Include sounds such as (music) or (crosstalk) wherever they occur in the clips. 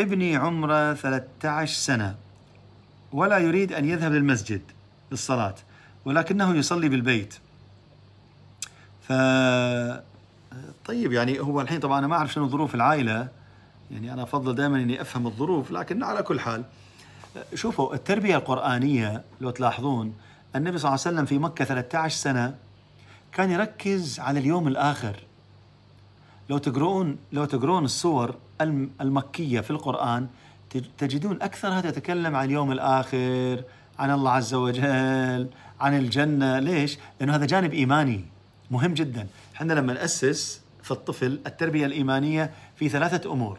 ابني عمره 13 سنة ولا يريد أن يذهب للمسجد للصلاة ولكنه يصلي بالبيت ف طيب يعني هو الحين طبعا أنا ما أعرف شنو ظروف العائلة يعني أنا أفضل دائما إني أفهم الظروف لكن على كل حال شوفوا التربية القرآنية لو تلاحظون النبي صلى الله عليه وسلم في مكة 13 سنة كان يركز على اليوم الآخر لو تقرؤون لو تقرؤون الصور المكيه في القران تجدون اكثرها تتكلم عن اليوم الاخر عن الله عز وجل عن الجنه ليش لانه هذا جانب ايماني مهم جدا احنا لما ناسس في الطفل التربيه الايمانيه في ثلاثه امور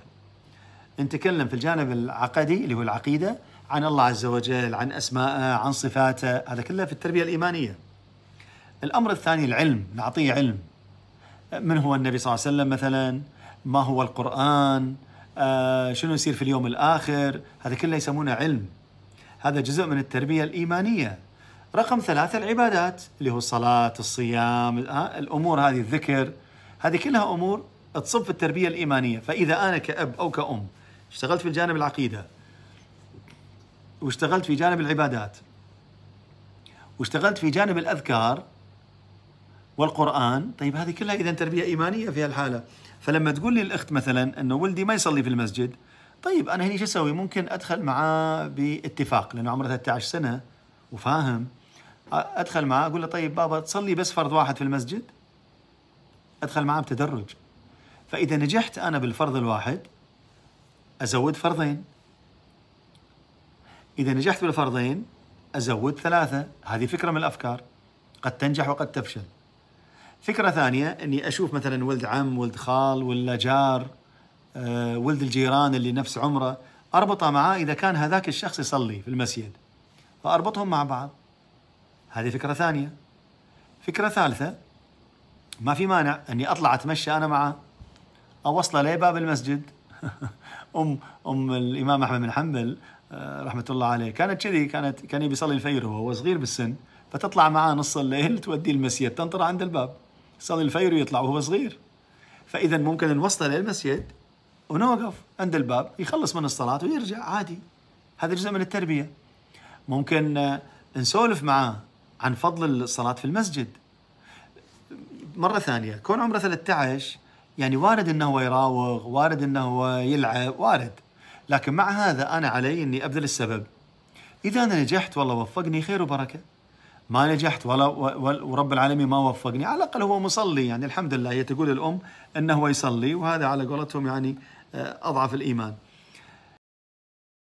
نتكلم في الجانب العقدي اللي هو العقيده عن الله عز وجل عن أسماءه عن صفاته هذا كله في التربيه الايمانيه الامر الثاني العلم نعطيه علم من هو النبي صلى الله عليه وسلم مثلا ما هو القرآن آه شنو يصير في اليوم الآخر هذا كله يسمونه علم هذا جزء من التربية الإيمانية رقم ثلاثة العبادات اللي هو الصلاة الصيام آه، الأمور هذه الذكر هذه كلها أمور تصب في التربية الإيمانية فإذا أنا كأب أو كأم اشتغلت في الجانب العقيدة واشتغلت في جانب العبادات واشتغلت في جانب الأذكار والقرآن طيب هذه كلها إذا تربية إيمانية في هالحالة فلما تقول لي الأخت مثلا أنه ولدي ما يصلي في المسجد طيب أنا هني شو أسوي ممكن أدخل معاه باتفاق لأنه عمره 13 سنة وفاهم أدخل معاه أقول له طيب بابا تصلي بس فرض واحد في المسجد أدخل معاه بتدرج فإذا نجحت أنا بالفرض الواحد أزود فرضين إذا نجحت بالفرضين أزود ثلاثة هذه فكرة من الأفكار قد تنجح وقد تفشل فكره ثانيه اني اشوف مثلا ولد عم ولد خال ولا جار آه، ولد الجيران اللي نفس عمره اربطه معاه اذا كان هذاك الشخص يصلي في المسجد فاربطهم مع بعض هذه فكره ثانيه فكره ثالثه ما في مانع اني اطلع اتمشى انا معه او اوصله لباب المسجد (laughs) ام ام الامام احمد بن حنبل آه، رحمه الله عليه كانت كذي كانت كان يبي يصلي الفجر وهو صغير بالسن فتطلع معاه نص الليل (laughs) توديه المسجد تنطره عند الباب صار الفير يطلع وهو صغير فاذا ممكن نوصله للمسجد ونوقف عند الباب يخلص من الصلاه ويرجع عادي هذا جزء من التربيه ممكن آه، نسولف معاه عن فضل الصلاه في المسجد مره ثانيه كون عمره 13 يعني وارد انه هو يراوغ وارد انه هو يلعب وارد لكن مع هذا انا علي اني ابذل السبب اذا انا نجحت والله وفقني خير وبركه ما نجحت ولا ورب العالمين ما وفقني على الاقل هو مصلي يعني الحمد لله هي تقول الام انه يصلي وهذا على قولتهم يعني آه، اضعف الايمان